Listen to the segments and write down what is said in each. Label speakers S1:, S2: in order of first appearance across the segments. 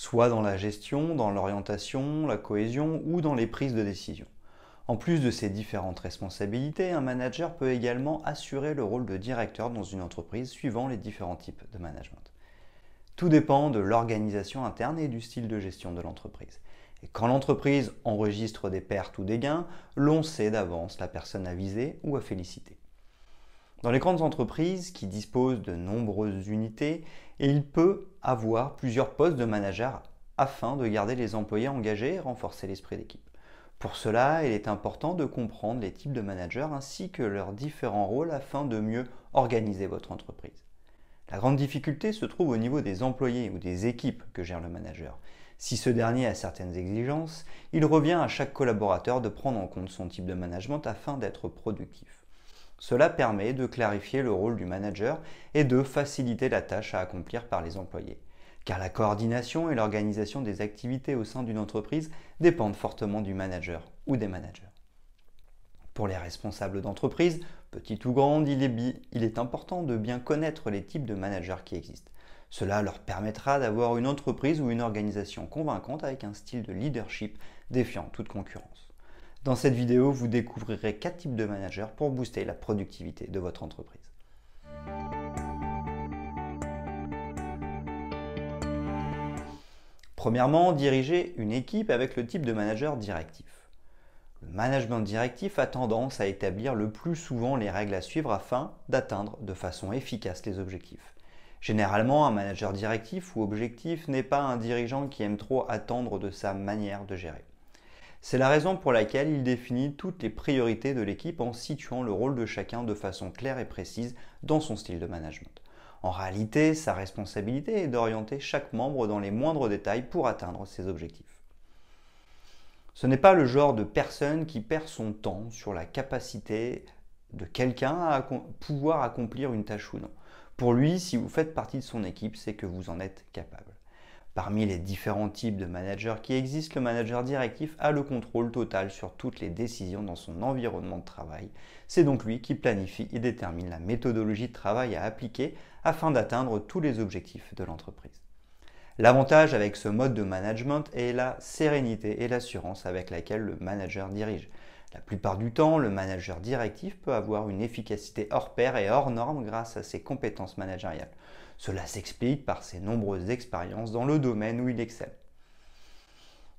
S1: soit dans la gestion, dans l'orientation, la cohésion ou dans les prises de décision. En plus de ces différentes responsabilités, un manager peut également assurer le rôle de directeur dans une entreprise suivant les différents types de management. Tout dépend de l'organisation interne et du style de gestion de l'entreprise. Et quand l'entreprise enregistre des pertes ou des gains, l'on sait d'avance la personne à viser ou à féliciter. Dans les grandes entreprises qui disposent de nombreuses unités, il peut avoir plusieurs postes de manager afin de garder les employés engagés et renforcer l'esprit d'équipe. Pour cela, il est important de comprendre les types de managers ainsi que leurs différents rôles afin de mieux organiser votre entreprise. La grande difficulté se trouve au niveau des employés ou des équipes que gère le manager. Si ce dernier a certaines exigences, il revient à chaque collaborateur de prendre en compte son type de management afin d'être productif. Cela permet de clarifier le rôle du manager et de faciliter la tâche à accomplir par les employés. Car la coordination et l'organisation des activités au sein d'une entreprise dépendent fortement du manager ou des managers. Pour les responsables d'entreprise, petite ou grande, il est, il est important de bien connaître les types de managers qui existent. Cela leur permettra d'avoir une entreprise ou une organisation convaincante avec un style de leadership défiant toute concurrence. Dans cette vidéo, vous découvrirez 4 types de managers pour booster la productivité de votre entreprise. Premièrement, diriger une équipe avec le type de manager directif. Le management directif a tendance à établir le plus souvent les règles à suivre afin d'atteindre de façon efficace les objectifs. Généralement, un manager directif ou objectif n'est pas un dirigeant qui aime trop attendre de sa manière de gérer. C'est la raison pour laquelle il définit toutes les priorités de l'équipe en situant le rôle de chacun de façon claire et précise dans son style de management. En réalité, sa responsabilité est d'orienter chaque membre dans les moindres détails pour atteindre ses objectifs. Ce n'est pas le genre de personne qui perd son temps sur la capacité de quelqu'un à pouvoir accomplir une tâche ou non. Pour lui, si vous faites partie de son équipe, c'est que vous en êtes capable. Parmi les différents types de managers qui existent, le manager directif a le contrôle total sur toutes les décisions dans son environnement de travail. C'est donc lui qui planifie et détermine la méthodologie de travail à appliquer afin d'atteindre tous les objectifs de l'entreprise. L'avantage avec ce mode de management est la sérénité et l'assurance avec laquelle le manager dirige. La plupart du temps, le manager directif peut avoir une efficacité hors pair et hors norme grâce à ses compétences managériales. Cela s'explique par ses nombreuses expériences dans le domaine où il excelle.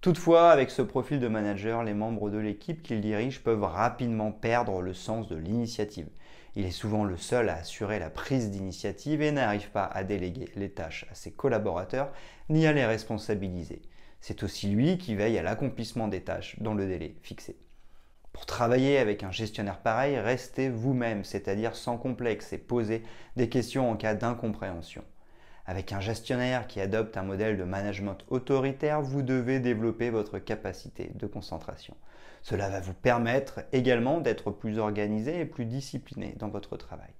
S1: Toutefois, avec ce profil de manager, les membres de l'équipe qu'il dirige peuvent rapidement perdre le sens de l'initiative. Il est souvent le seul à assurer la prise d'initiative et n'arrive pas à déléguer les tâches à ses collaborateurs ni à les responsabiliser. C'est aussi lui qui veille à l'accomplissement des tâches dans le délai fixé. Pour travailler avec un gestionnaire pareil, restez vous-même, c'est-à-dire sans complexe, et posez des questions en cas d'incompréhension. Avec un gestionnaire qui adopte un modèle de management autoritaire, vous devez développer votre capacité de concentration. Cela va vous permettre également d'être plus organisé et plus discipliné dans votre travail.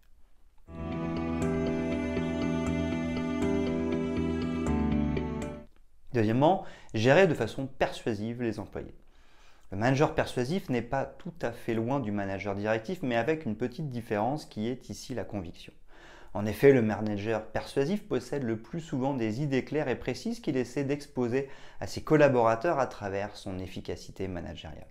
S1: Deuxièmement, gérer de façon persuasive les employés. Le manager persuasif n'est pas tout à fait loin du manager directif, mais avec une petite différence qui est ici la conviction. En effet, le manager persuasif possède le plus souvent des idées claires et précises qu'il essaie d'exposer à ses collaborateurs à travers son efficacité managériale.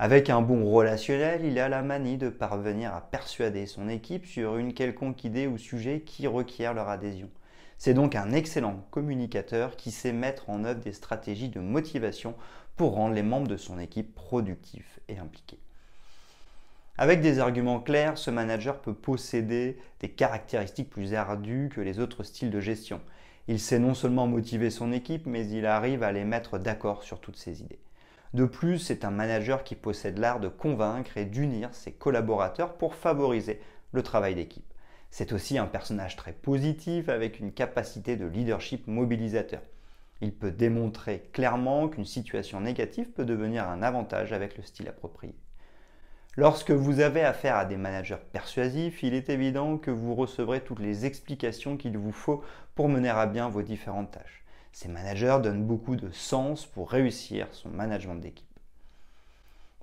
S1: Avec un bon relationnel, il a la manie de parvenir à persuader son équipe sur une quelconque idée ou sujet qui requiert leur adhésion. C'est donc un excellent communicateur qui sait mettre en œuvre des stratégies de motivation pour rendre les membres de son équipe productifs et impliqués. Avec des arguments clairs, ce manager peut posséder des caractéristiques plus ardues que les autres styles de gestion. Il sait non seulement motiver son équipe, mais il arrive à les mettre d'accord sur toutes ses idées. De plus, c'est un manager qui possède l'art de convaincre et d'unir ses collaborateurs pour favoriser le travail d'équipe. C'est aussi un personnage très positif avec une capacité de leadership mobilisateur. Il peut démontrer clairement qu'une situation négative peut devenir un avantage avec le style approprié. Lorsque vous avez affaire à des managers persuasifs, il est évident que vous recevrez toutes les explications qu'il vous faut pour mener à bien vos différentes tâches. Ces managers donnent beaucoup de sens pour réussir son management d'équipe.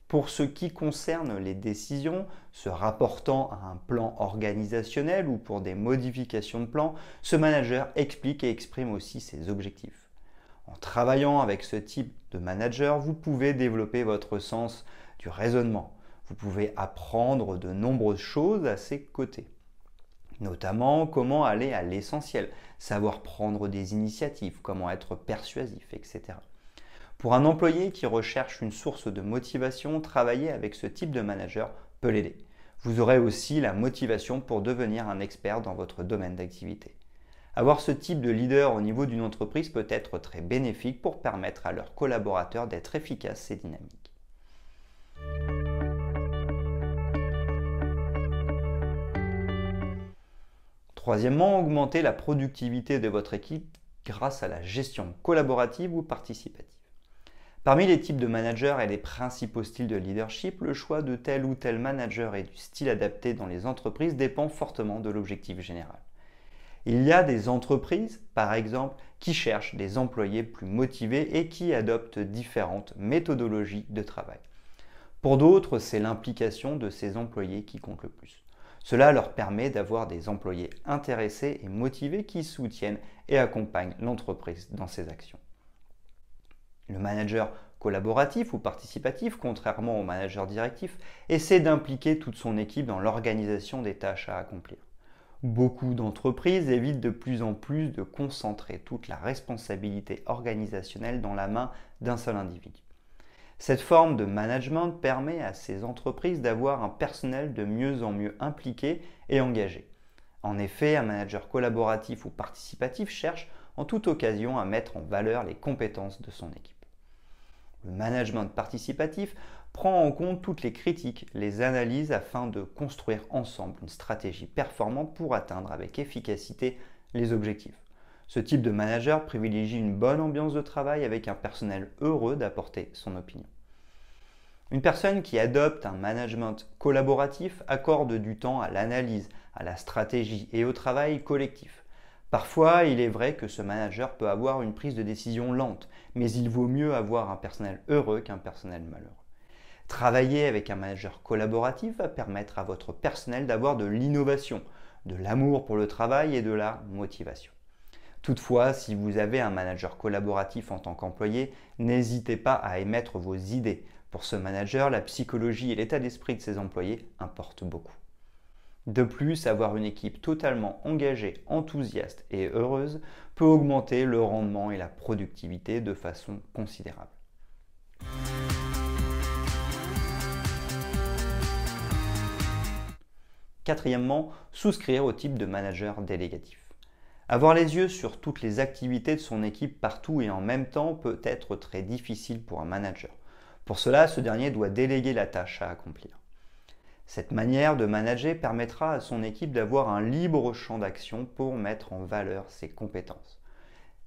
S1: Pour ce qui concerne les décisions se rapportant à un plan organisationnel ou pour des modifications de plan, ce manager explique et exprime aussi ses objectifs. En travaillant avec ce type de manager, vous pouvez développer votre sens du raisonnement, vous pouvez apprendre de nombreuses choses à ses côtés, notamment comment aller à l'essentiel, savoir prendre des initiatives, comment être persuasif, etc. Pour un employé qui recherche une source de motivation, travailler avec ce type de manager peut l'aider. Vous aurez aussi la motivation pour devenir un expert dans votre domaine d'activité. Avoir ce type de leader au niveau d'une entreprise peut être très bénéfique pour permettre à leurs collaborateurs d'être efficaces et dynamiques. Troisièmement, augmenter la productivité de votre équipe grâce à la gestion collaborative ou participative. Parmi les types de managers et les principaux styles de leadership, le choix de tel ou tel manager et du style adapté dans les entreprises dépend fortement de l'objectif général. Il y a des entreprises, par exemple, qui cherchent des employés plus motivés et qui adoptent différentes méthodologies de travail. Pour d'autres, c'est l'implication de ces employés qui compte le plus. Cela leur permet d'avoir des employés intéressés et motivés qui soutiennent et accompagnent l'entreprise dans ses actions. Le manager collaboratif ou participatif, contrairement au manager directif, essaie d'impliquer toute son équipe dans l'organisation des tâches à accomplir. Beaucoup d'entreprises évitent de plus en plus de concentrer toute la responsabilité organisationnelle dans la main d'un seul individu. Cette forme de management permet à ces entreprises d'avoir un personnel de mieux en mieux impliqué et engagé. En effet, un manager collaboratif ou participatif cherche en toute occasion à mettre en valeur les compétences de son équipe. Le management participatif prend en compte toutes les critiques, les analyses afin de construire ensemble une stratégie performante pour atteindre avec efficacité les objectifs. Ce type de manager privilégie une bonne ambiance de travail avec un personnel heureux d'apporter son opinion. Une personne qui adopte un management collaboratif accorde du temps à l'analyse, à la stratégie et au travail collectif. Parfois, il est vrai que ce manager peut avoir une prise de décision lente, mais il vaut mieux avoir un personnel heureux qu'un personnel malheureux. Travailler avec un manager collaboratif va permettre à votre personnel d'avoir de l'innovation, de l'amour pour le travail et de la motivation. Toutefois, si vous avez un manager collaboratif en tant qu'employé, n'hésitez pas à émettre vos idées. Pour ce manager, la psychologie et l'état d'esprit de ses employés importent beaucoup. De plus, avoir une équipe totalement engagée, enthousiaste et heureuse peut augmenter le rendement et la productivité de façon considérable. Quatrièmement, souscrire au type de manager délégatif. Avoir les yeux sur toutes les activités de son équipe partout et en même temps peut être très difficile pour un manager. Pour cela, ce dernier doit déléguer la tâche à accomplir. Cette manière de manager permettra à son équipe d'avoir un libre champ d'action pour mettre en valeur ses compétences.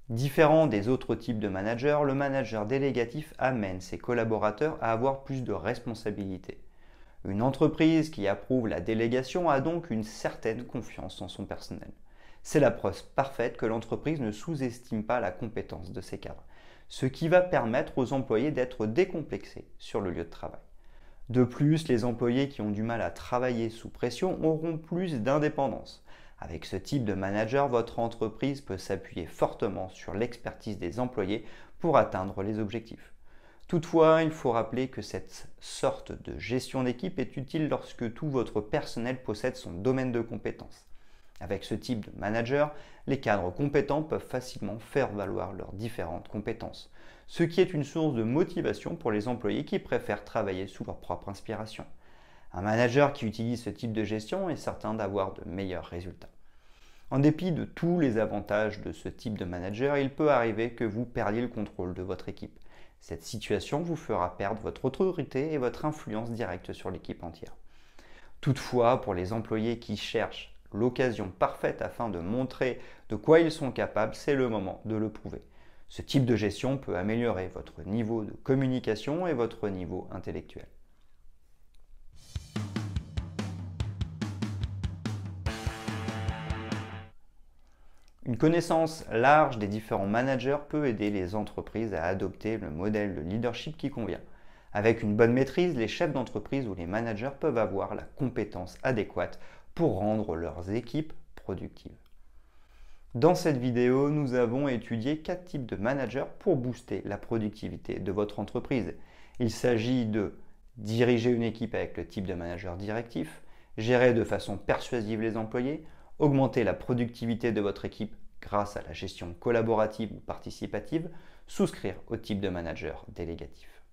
S1: Différent des autres types de managers, le manager délégatif amène ses collaborateurs à avoir plus de responsabilités. Une entreprise qui approuve la délégation a donc une certaine confiance en son personnel. C'est la preuve parfaite que l'entreprise ne sous-estime pas la compétence de ses cadres, ce qui va permettre aux employés d'être décomplexés sur le lieu de travail. De plus, les employés qui ont du mal à travailler sous pression auront plus d'indépendance. Avec ce type de manager, votre entreprise peut s'appuyer fortement sur l'expertise des employés pour atteindre les objectifs. Toutefois, il faut rappeler que cette sorte de gestion d'équipe est utile lorsque tout votre personnel possède son domaine de compétences. Avec ce type de manager, les cadres compétents peuvent facilement faire valoir leurs différentes compétences, ce qui est une source de motivation pour les employés qui préfèrent travailler sous leur propre inspiration. Un manager qui utilise ce type de gestion est certain d'avoir de meilleurs résultats. En dépit de tous les avantages de ce type de manager, il peut arriver que vous perdiez le contrôle de votre équipe. Cette situation vous fera perdre votre autorité et votre influence directe sur l'équipe entière. Toutefois, pour les employés qui cherchent l'occasion parfaite afin de montrer de quoi ils sont capables, c'est le moment de le prouver. Ce type de gestion peut améliorer votre niveau de communication et votre niveau intellectuel. Une connaissance large des différents managers peut aider les entreprises à adopter le modèle de leadership qui convient. Avec une bonne maîtrise, les chefs d'entreprise ou les managers peuvent avoir la compétence adéquate pour rendre leurs équipes productives. Dans cette vidéo, nous avons étudié quatre types de managers pour booster la productivité de votre entreprise. Il s'agit de diriger une équipe avec le type de manager directif, gérer de façon persuasive les employés, augmenter la productivité de votre équipe grâce à la gestion collaborative ou participative, souscrire au type de manager délégatif.